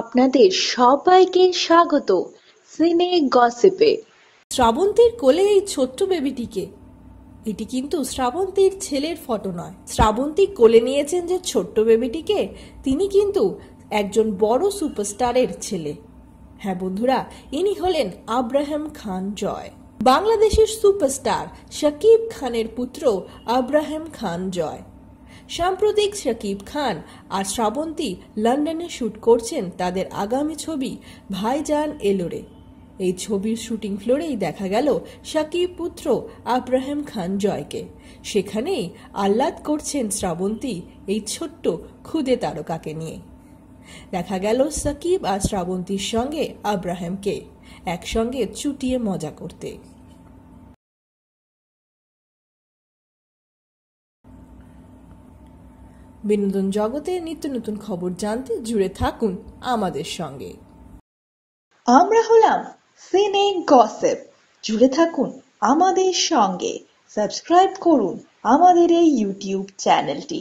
আপনাদের সবাইকে স্বাগত সিনে গসিপে শ্রাবন্তীর কোলে এই ছোট্ট বেবিটিকে এটি কিন্তু শ্রাবন্তীর ছেলের ফটো নয় শ্রাবন্তী কোলে নিয়েছেন যে ছোট্ট বেবিটিকে তিনি কিন্তু একজন বড় সুপারস্টারের ছেলে হ্যাঁ বন্ধুরা ইনি হলেন আব্রাহাম খান জয় বাংলাদেশের সুপারস্টার শাকিব খানের পুত্র আব্রাহাম খান জয় সাম্প্রতিক শাকিব খান আর শ্রাবন্তী লন্ডনে শ্যুট করছেন তাদের আগামী ছবি ভাইজান এলোরে এই ছবির শুটিং ফ্লোরেই দেখা গেল শাকিব পুত্র আব্রাহাম খান জয়কে সেখানেই আহ্লাদ করছেন শ্রাবন্তী এই ছোট্ট ক্ষুদে তারকাকে নিয়ে দেখা গেল সাকিব আর শ্রাবন্তীর সঙ্গে আব্রাহামকে একসঙ্গে চুটিয়ে মজা করতে বিনোদন জগতে নিত্য নতুন খবর জানতে জুড়ে থাকুন আমাদের সঙ্গে আমরা হলাম সিনে গসেপ জুড়ে থাকুন আমাদের সঙ্গে সাবস্ক্রাইব করুন আমাদের এই ইউটিউব চ্যানেলটি